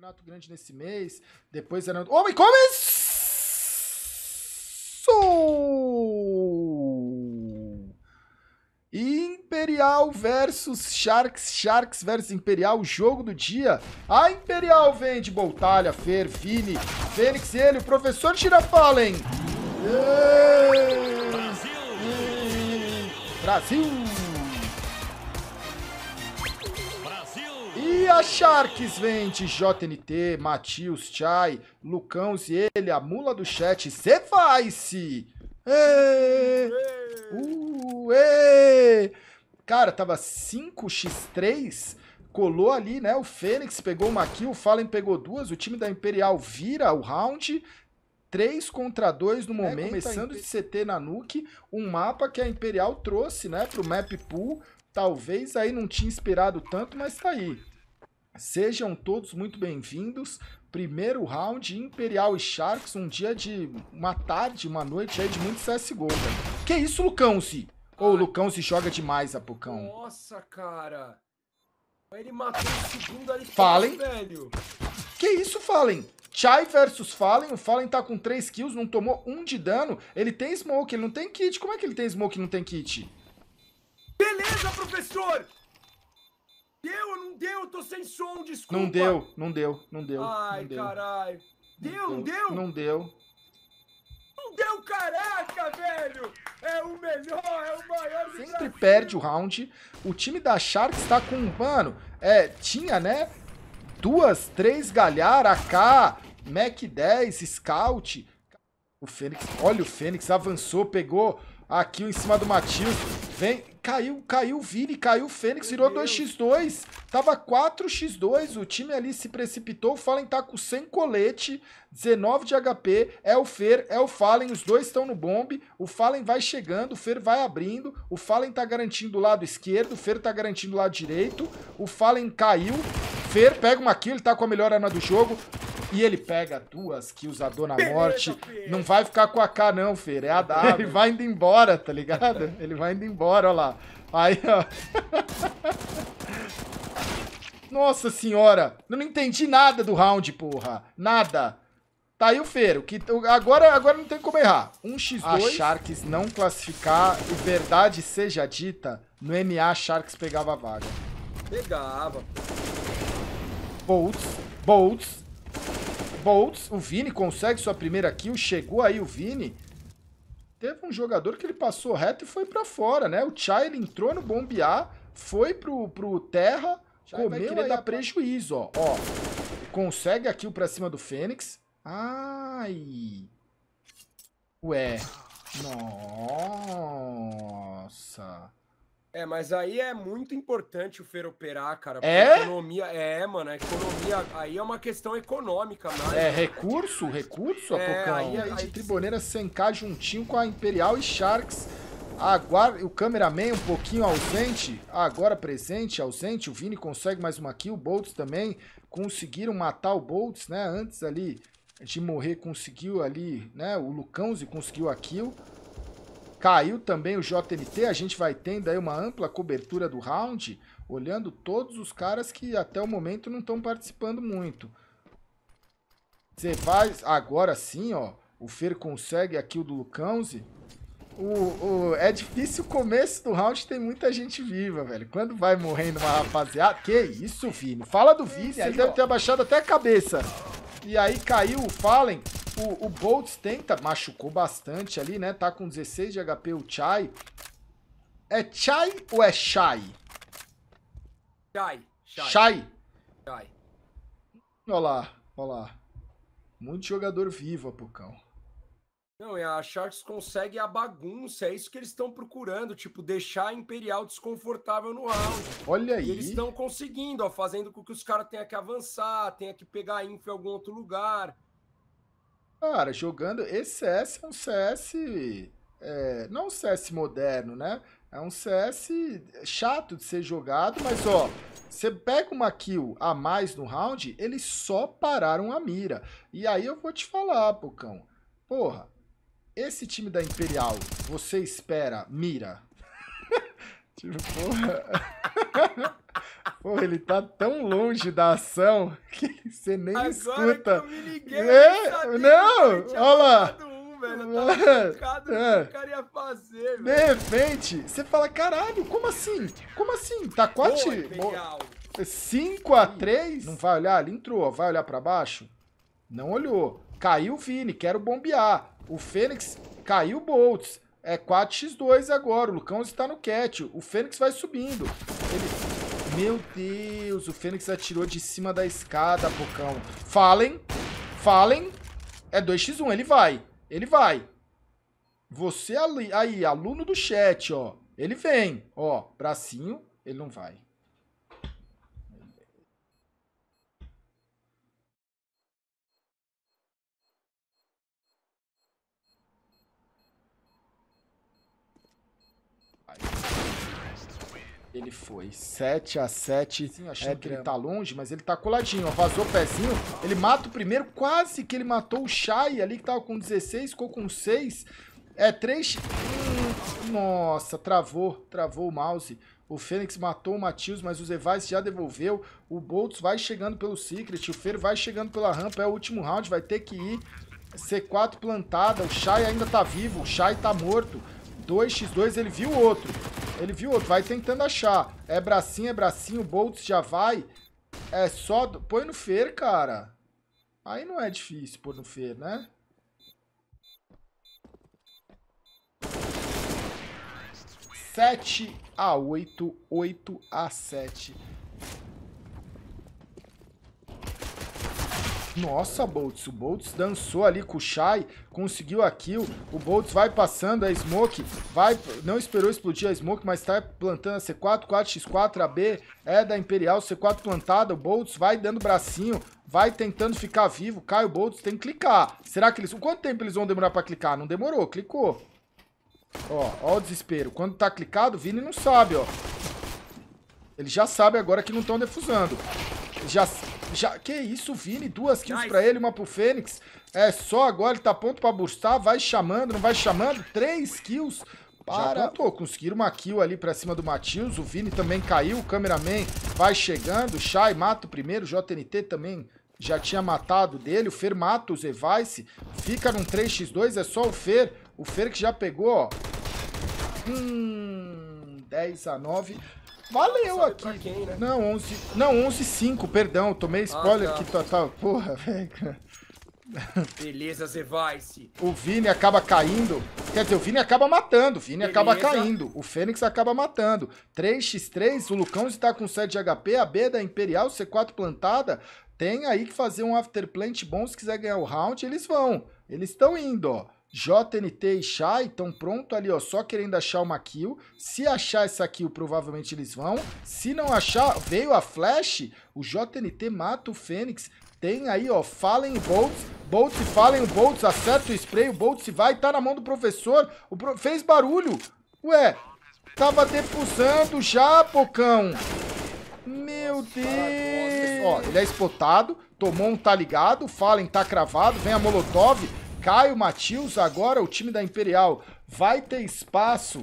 campeonato grande nesse mês. Depois era. Oh, e Imperial versus Sharks, Sharks versus Imperial, jogo do dia. A Imperial vem de Boltalha, Fer, Vini, Fênix ele, o professor Tirapalen. Brasil! Brasil! E a Sharks vende JNT, Matius, Chai, Lucão e ele, a mula do chat, cê vai-se! Uê! Uh, Cara, tava 5x3, colou ali, né? O Fênix pegou uma kill, o Fallen pegou duas, o time da Imperial vira o round, 3 contra 2 no é, momento, é, começando de CT na Nuke, um mapa que a Imperial trouxe, né, pro map pool, talvez aí não tinha esperado tanto, mas tá aí. Sejam todos muito bem-vindos. Primeiro round Imperial e Sharks, um dia de uma tarde, uma noite aí de muito CS:GO, velho. Que isso, Lucão, se? Ô, oh, o Lucão se joga demais, Apucão. Nossa, cara. Ele matou o segundo ali. Fallen. Velho. Que isso, Fallen? Chai versus Fallen. O Fallen tá com 3 kills, não tomou um de dano. Ele tem smoke, ele não tem kit. Como é que ele tem smoke e não tem kit? Beleza, professor! Deu, não deu, eu tô sem som, desculpa. Não deu, não deu, não deu. Ai, caralho. Deu, não deu? Não deu. Não deu, caraca, velho! É o melhor, é o maior Sempre desafio. perde o round. O time da Sharks tá com, mano, é, tinha, né? Duas, três galhar, AK, Mac 10, Scout. O Fênix, olha o Fênix, avançou, pegou aqui em cima do Matheus. Vem, Caiu, caiu o Vini, caiu o Fênix, virou 2x2. Tava 4x2. O time ali se precipitou. O Fallen tá com 100 colete, 19 de HP. É o Fer, é o Fallen. Os dois estão no bombe. O Fallen vai chegando, o Fer vai abrindo. O Fallen tá garantindo o lado esquerdo, o Fer tá garantindo o lado direito. O Fallen caiu. Fer pega uma kill, ele tá com a melhor arma do jogo. E ele pega duas que usa a Dona Morte. Beleza, não vai ficar com a K, não, Fer. É a W. Ele vai indo embora, tá ligado? Ele vai indo embora, ó lá. Aí, ó. Nossa senhora, eu não entendi nada do round, porra. Nada. Tá aí o Feiro, que agora, agora não tem como errar. 1x2. A Sharks não classificar, e verdade seja dita, no MA a Sharks pegava a vaga. Pegava. Bolts, Bolts, Bolts, o Vini consegue sua primeira kill, chegou aí o Vini. Teve um jogador que ele passou reto e foi para fora, né? O Chai, ele entrou no bombear, foi pro, pro terra, Chai comeu e dá dar prejuízo, ó. ó. Consegue a kill pra cima do Fênix. Ai. Ué. Nossa. É, mas aí é muito importante o Fer operar, cara. É? economia, é, mano, a economia aí é uma questão econômica, mano. É, né? recurso, recurso, é, Apocão. Aí, é, aí, de Triboneira 100k juntinho com a Imperial e Sharks. Aguarda, o cameraman um pouquinho ausente, agora presente, ausente. O Vini consegue mais uma kill, o Boltz também. Conseguiram matar o Boltz, né? Antes ali de morrer, conseguiu ali, né? O Lucãozi conseguiu a kill. Caiu também o JMT, a gente vai tendo aí uma ampla cobertura do round, olhando todos os caras que até o momento não estão participando muito. Você faz agora sim, ó, o Fer consegue aqui o do Lucãozi. O, o, é difícil o começo do round, tem muita gente viva, velho. Quando vai morrendo uma rapaziada... Que isso, Vini? Fala do Vini, ele deve ter abaixado até a cabeça. E aí caiu o Fallen o, o Boltz tenta, machucou bastante ali, né? Tá com 16 de HP o Chai. É Chai ou é Chai? Chai. Chai. Chai. Olha lá, olha lá. Muito jogador vivo, Apocão. Não, e a Sharks consegue a bagunça, é isso que eles estão procurando, tipo, deixar a Imperial desconfortável no round. Olha e aí. eles estão conseguindo, ó, fazendo com que os caras tenham que avançar, tenham que pegar a info em algum outro lugar. Cara, jogando. Esse CS é um CS. É, não um CS moderno, né? É um CS chato de ser jogado, mas ó, você pega uma kill a mais no round, eles só pararam a mira. E aí eu vou te falar, Pocão. Porra, esse time da Imperial, você espera mira? tipo, porra. Pô, ele tá tão longe da ação que você nem Agora escuta. É que eu me liguei, é? não, olha lá. velho. tava é. que é. o cara ia fazer, De repente, você fala, caralho, como assim? Como assim? Tá quase... 5x3? Não vai olhar? Ele entrou, vai olhar pra baixo? Não olhou. Caiu o Vini, quero bombear. O Fênix caiu o Boltz. É 4x2 agora, o Lucão está no cat. O Fênix vai subindo. Ele meu Deus, o Fênix atirou de cima da escada, Bocão. Fallen. Fallen. É 2x1, ele vai. Ele vai. Você ali, aí, aluno do chat, ó. Ele vem, ó, bracinho, ele não vai. Ele foi. 7 x 7 Sim, É que ele tá longe, mas ele tá coladinho. Ó, vazou o pezinho. Ele mata o primeiro. Quase que ele matou o Shai ali, que tava com 16, ficou com 6. É 3. Hum, nossa, travou. Travou o mouse. O Fênix matou o Matheus, mas o Zevais já devolveu. O Boltz vai chegando pelo Secret. O Fer vai chegando pela rampa. É o último round, vai ter que ir. C4 plantada. O Shai ainda tá vivo. O Shai tá morto. 2x2, ele viu o outro. Ele viu outro, vai tentando achar. É bracinho, é bracinho, o Boltz já vai. É só... Põe no Fer, cara. Aí não é difícil pôr no Fer, né? Sete a oito, oito a sete. Nossa, Boltz. O Boltz dançou ali com o Shai. Conseguiu a kill. O Boltz vai passando a Smoke. Vai, não esperou explodir a Smoke, mas tá plantando a C4. 4x4. A B é da Imperial. C4 plantada. O Boltz vai dando bracinho. Vai tentando ficar vivo. Caio Boltz tem que clicar. Será que eles... Quanto tempo eles vão demorar pra clicar? Não demorou. Clicou. Ó, ó o desespero. Quando tá clicado, o Vini não sabe, ó. Ele já sabe agora que não estão defusando. Ele já já, que isso, Vini, duas kills nice. pra ele, uma pro Fênix. É só agora, ele tá pronto pra bustar, vai chamando, não vai chamando. Três kills para... Já contou, conseguiram uma kill ali pra cima do Matheus, o Vini também caiu, o cameraman vai chegando, o Shai mata o primeiro, o JNT também já tinha matado dele, o Fer mata o Zevice, fica num 3x2, é só o Fer, o Fer que já pegou, ó, hum, 10 a 9, Valeu aqui. Quem, né? Não, 11. Não, 11 5, perdão. Tomei ah, spoiler ah, tá. que total. Tá, tá, porra, velho. Beleza, Zevice. O Vini acaba caindo. Quer dizer, o Vini acaba matando. O Vini Beleza. acaba caindo. O Fênix acaba matando. 3x3, o Lucão está com 7 de HP. A B da Imperial, C4 plantada. Tem aí que fazer um afterplant bom. Se quiser ganhar o round, eles vão. Eles estão indo, ó. JNT e Shai estão pronto ali, ó, só querendo achar uma kill. Se achar essa kill, provavelmente eles vão. Se não achar, veio a flash, o JNT mata o Fênix. Tem aí, ó, Fallen Bolts, Bolts e Fallen Bolts, acerta o spray, o Bolts vai, tá na mão do professor. O pro... Fez barulho. Ué, tava defusando já, Pocão. Meu Deus. Ó, ele é espotado, tomou um tá ligado, o Fallen tá cravado, vem a Molotov. Caio Matius, agora o time da Imperial vai ter espaço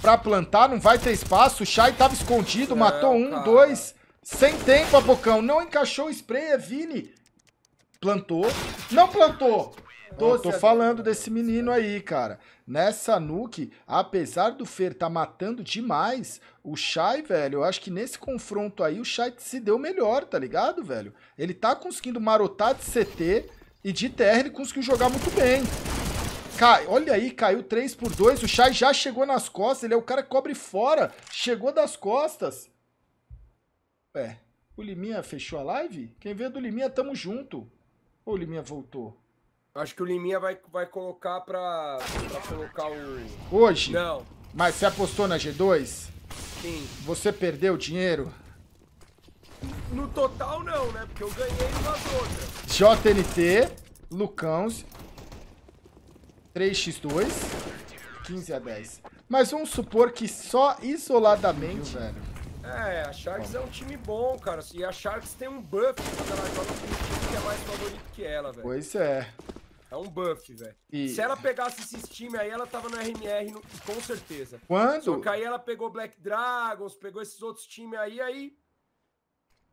para plantar, não vai ter espaço. O Shai tava escondido, é, matou um, cara. dois. Sem tempo, Abocão. Não encaixou o spray, é Vini. Plantou. Não plantou. Tô, tô é falando desse menino aí, cara. Nessa nuke, apesar do Fer tá matando demais, o Shai, velho, eu acho que nesse confronto aí o Shai se deu melhor, tá ligado, velho? Ele tá conseguindo marotar de CT, e de terra ele conseguiu jogar muito bem. Cai, olha aí, caiu 3 por 2. O Chai já chegou nas costas. Ele é o cara que cobre fora. Chegou das costas. É. O Liminha fechou a live? Quem vê do Liminha, tamo junto. Ou o Liminha voltou? Acho que o Liminha vai, vai colocar pra, pra colocar o. Hoje? Não. Mas você apostou na G2? Sim. Você perdeu o dinheiro? No total não, né? Porque eu ganhei umas outras. JNT, Lucão, 3x2, 15 a 10. Mas vamos supor que só isoladamente... Viu, velho? É, a Sharks bom. é um time bom, cara. E a Sharks tem um buff quando ela joga com um time que é mais favorito que ela, velho. Pois é. É um buff, velho. E... Se ela pegasse esses times aí, ela tava no RMR, no... com certeza. Quando? Só que aí ela pegou Black Dragons, pegou esses outros times aí, aí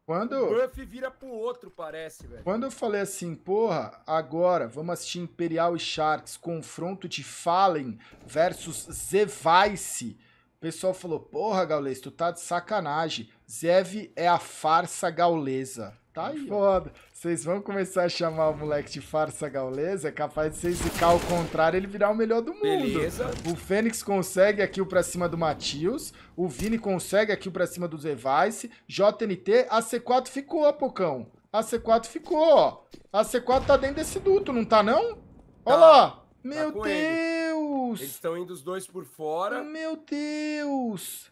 quando... O vira pro outro, parece, velho. Quando eu falei assim, porra, agora vamos assistir Imperial e Sharks, confronto de Fallen versus Zevice. O pessoal falou, porra, Gaules, tu tá de sacanagem. Zev é a farsa gaulesa. Tá aí. Foda. Vocês vão começar a chamar o moleque de farsa gaulesa, é capaz de vocês ficar ao contrário ele virar o melhor do mundo. Beleza. O Fênix consegue aqui o pra cima do Matius, o Vini consegue aqui o pra cima do Zevice, JNT, a C4 ficou, Pocão. A C4 ficou, ó. A C4 tá dentro desse duto, não tá não? Tá. Olha lá. Tá Meu tá Deus! Ele. Eles estão indo os dois por fora. Meu Deus!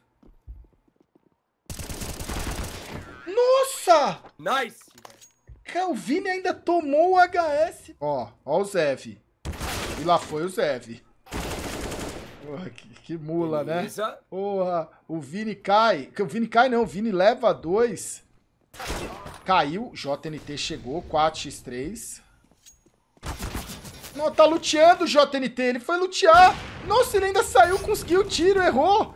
Nossa! Nice! Calvini ainda tomou o HS. Ó, ó o Zev. E lá foi o Zev. Porra, que, que mula, né? Beleza. né? Porra, o Vini cai. O Vini cai não, o Vini leva dois. Caiu, JNT chegou, 4x3. Não, tá luteando o JNT, ele foi lutear. Nossa, ele ainda saiu, conseguiu o tiro, errou.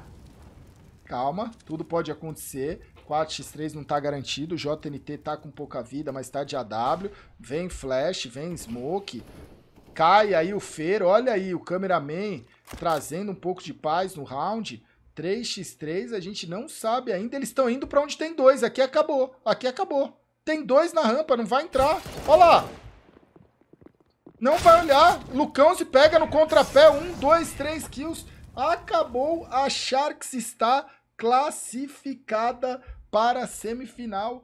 Calma, tudo pode acontecer. 4, X3 não tá garantido, o JNT tá com pouca vida, mas tá de AW, vem Flash, vem Smoke, cai aí o Fer, olha aí o cameraman trazendo um pouco de paz no round, 3x3, a gente não sabe ainda, eles estão indo para onde tem dois, aqui acabou, aqui acabou, tem dois na rampa, não vai entrar, olha lá, não vai olhar, Lucão se pega no contrapé, um, dois, três kills, acabou, a Sharks está classificada para a semifinal